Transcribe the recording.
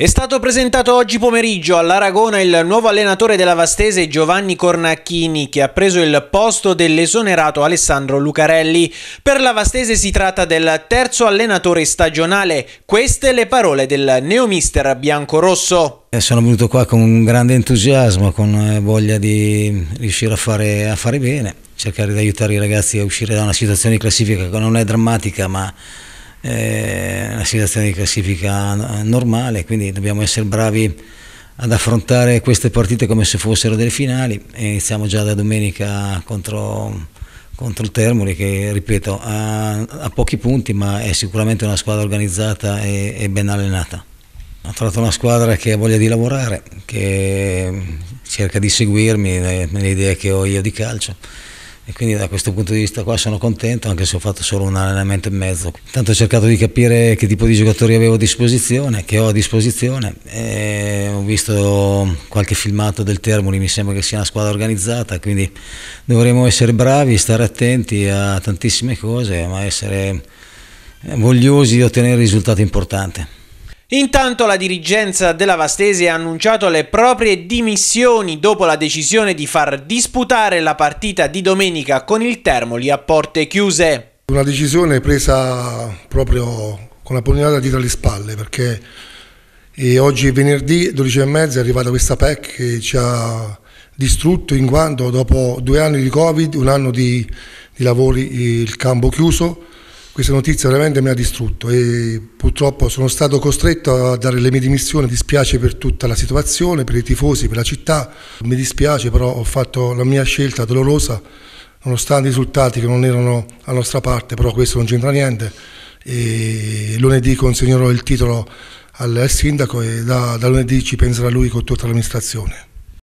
È stato presentato oggi pomeriggio all'Aragona il nuovo allenatore della Vastese Giovanni Cornacchini che ha preso il posto dell'esonerato Alessandro Lucarelli. Per la Vastese si tratta del terzo allenatore stagionale. Queste le parole del neomister biancorosso. Eh, sono venuto qua con un grande entusiasmo, con eh, voglia di riuscire a fare, a fare bene, cercare di aiutare i ragazzi a uscire da una situazione di classifica che non è drammatica ma eh, la situazione di classifica normale, quindi dobbiamo essere bravi ad affrontare queste partite come se fossero delle finali iniziamo già da domenica contro, contro il Termoli che ripeto ha, ha, pochi punti ma è sicuramente una squadra organizzata e, e ben allenata. Ho trovato una squadra che ha voglia di lavorare, che cerca di seguirmi eh, nelle idee che ho io di calcio e quindi da questo punto di vista qua sono contento anche se ho fatto solo un allenamento e mezzo. Intanto ho cercato di capire che tipo di giocatori avevo a disposizione, che ho a disposizione e ho visto qualche filmato del Termoli, mi sembra che sia una squadra organizzata, quindi dovremo essere bravi, stare attenti a tantissime cose, ma essere vogliosi di ottenere risultati importanti. Intanto la dirigenza della Vastese ha annunciato le proprie dimissioni dopo la decisione di far disputare la partita di domenica con il Termoli a porte chiuse. Una decisione presa proprio con la pugnalata dietro le spalle perché oggi è venerdì 12.30 è arrivata questa PEC che ci ha distrutto in quanto dopo due anni di Covid, un anno di, di lavori, il campo chiuso, questa notizia veramente mi ha distrutto e purtroppo sono stato costretto a dare le mie dimissioni, dispiace per tutta la situazione, per i tifosi, per la città, mi dispiace però ho fatto la mia scelta dolorosa nonostante i risultati che non erano a nostra parte, però questo non c'entra niente e lunedì consegnerò il titolo al sindaco e da, da lunedì ci penserà lui con tutta l'amministrazione.